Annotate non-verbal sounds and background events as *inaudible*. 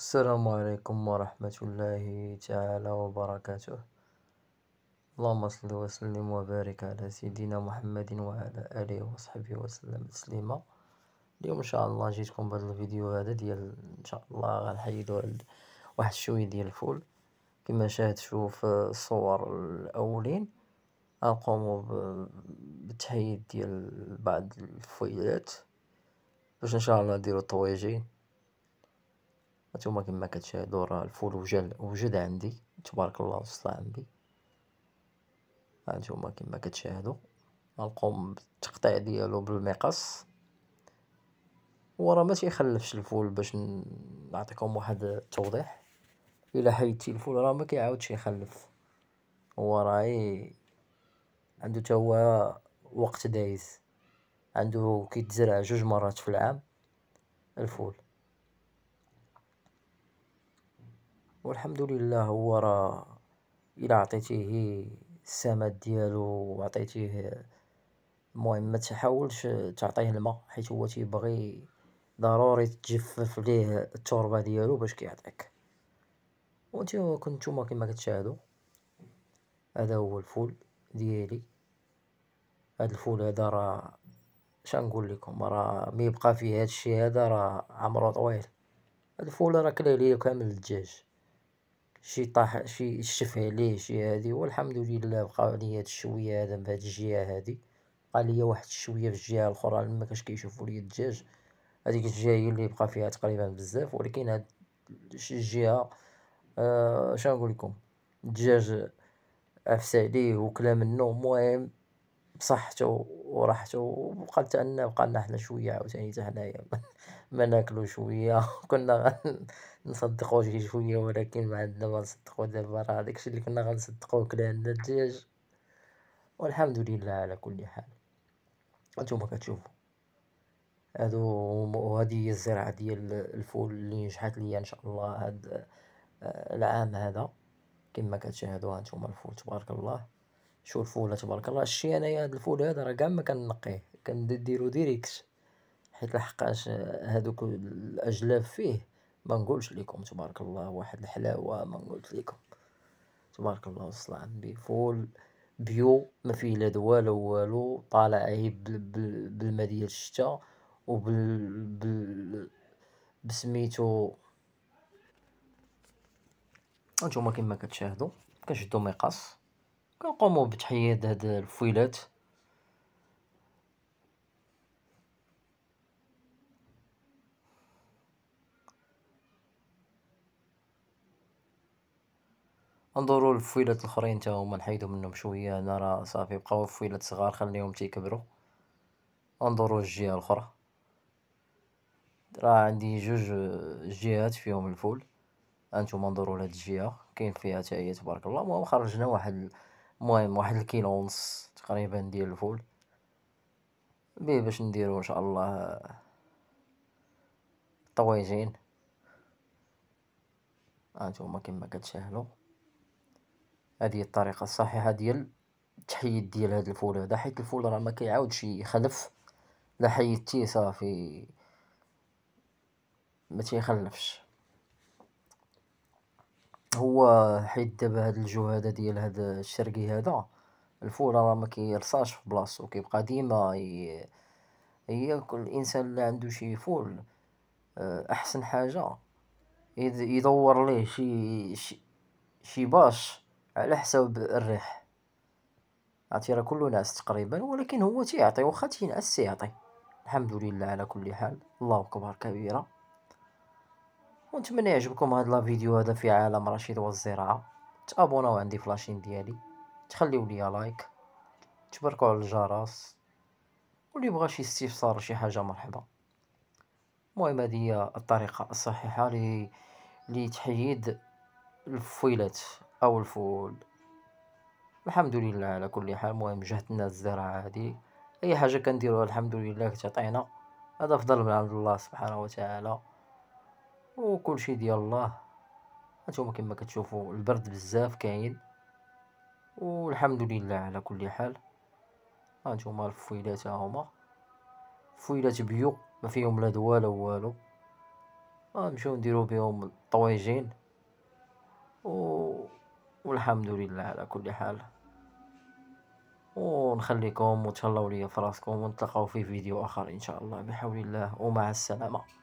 السلام عليكم ورحمة الله تعالى وبركاته اللهم صل وسلم وبارك على سيدنا محمد وعلى آله وصحبه وسلم تسليما اليوم ان شاء الله جيتكم بهذا الفيديو هذا ديال ان شاء الله غنحيدو واحد شويه ديال الفول كما شاهد في الصور الاولين غنقومو بالتحيد ديال بعض الفويلات باش ان شاء الله نديرو طويجين هانتوما كما كتشاهدوا راه الفول وجل وجد عندي تبارك الله وسطى عندي هانتوما كما كتشاهدوا غنقوم بالتقطيع ديالو بالمقص وراه ما تيخلفش الفول باش نعطيكم واحد التوضيح الى حيدتي الفول راه ما كيعاودش يخلف هو راهي إيه، عنده تا هو وقت دايز عنده كيتزرع جوج مرات في العام الفول والحمد لله هو راه الا عطيتيه السماد ديالو وعطيتيه المهم ما تحاولش تعطيه الماء حيت هو تيبغي ضروري تجفف ليه التربه ديالو باش كيعطيك وانت كنتوما كما كتشاهدوا هذا هو الفول ديالي هذا الفول هذا راه شنقول لكم راه يبقى فيه هذا الشيء هذا راه عمرو طويل الفول راه كلا ليه كامل الدجاج شي طاح شي شف عليه شي هادي والحمد لله بقى لي هاد الشويه هذا هاد الجهه هادي بقى لي واحد الشويه في الجهه الاخرى ما كاش كيشوفوا لي الدجاج هذيك الجهه هي اللي بقى فيها تقريبا بزاف ولكن هاد الجهه آه شنو نقول لكم الدجاج عفس عليه وكلا منه المهم بصحته وراحته وبقى تأنا بقى احنا حنا شوية عاوتاني حتى حنايا *laughs* ما ناكلو شوية *laughs* كنا غنصدقو *laughs* شي شوية ولكن ما عندنا ما نصدقو دابا راه داكشي اللي كنا غنصدقوه كلنا الدجاج والحمد لله على كل حال انتوما كتشوفوا هادو وهذه هي الزراعة ديال الفول اللي نجحت ليا ان شاء الله هاد آه، العام هذا كما كتشاهدوا نتوما الفول تبارك الله شو الفول تبارك الله شتي انايا هاد الفول هذا راه كاع ما كنقيه كنديرو ديريكت حيت لحقاش هادوك الاجلاف فيه ما نقولش لكم تبارك الله واحد الحلاوه ما نقولش لكم تبارك الله والصلاة على النبي فول بيو ما فيه لا دواء لا والو طالع عيب بالما ديال الشتا وبال بال بسميتو نتوما كما كتشاهدوا كنشدو مقص كنقومو بتحييد هاد الفويلات انظروا الفويلات الاخرين حتى هما نحيدو منهم شويه هنا راه صافي بقاو فويلات صغار خليهم تيكبروا انظروا الجهه الاخرى راه عندي جوج جهات فيهم الفول انتم انظروا لهاد الجهه كاين فيها تا هي تبارك الله المهم خرجنا واحد المهم واحد الكيلو ونص تقريبا ديال الفول بي باش نديرو ان شاء الله طويجين هانتوما كما كتشاهدوا هذه الطريقه الصحيحه ديال التحيد ديال هذا الفول هذا حيت الفول راه ما كيعاودش يخلف لا حيدتيه صافي ما تيخلفش هو حيت دابا هاد هذا ديال هاد الشرقي هذا الفول راه مكيرصاش في بلاصتو كيبقى ديما ي- كل الانسان اللي عنده شي فول آه، احسن حاجة يدور ليه شي شي باش على حساب الريح عرفتي راه كلو ناس تقريبا ولكن هو تيعطي واخا تينعس تيعطي الحمد لله على كل حال الله اكبر كبيرة ونتمنى يعجبكم هذا الفيديو هذا في عالم رشيد والزراعه تابوناو عندي فلاشين ديالي تخليو ليا لايك تبركوا على الجرس واللي بغى شي استفسار شي حاجه مرحبا المهم هذه هي الطريقه الصحيحه لتحييد الفويلات او الفول الحمد لله على كل حال المهم جهتنا الزراعه هذه اي حاجه كنديروها الحمد لله كتعطينا هذا فضل من عند الله سبحانه وتعالى وكلشي ديال الله هانتوما كما كتشوفوا البرد بزاف كاين والحمد لله على كل حال هانتوما الفويلات ها هما فويلات بيو ما فيهم لا دواء لا والو غنمشيو نديرو بهم الطويجين و... والحمد لله على كل حال ونخليكم وتهلاو ليا فراسكم ونتلاقاو في فيديو اخر ان شاء الله بحول الله ومع السلامه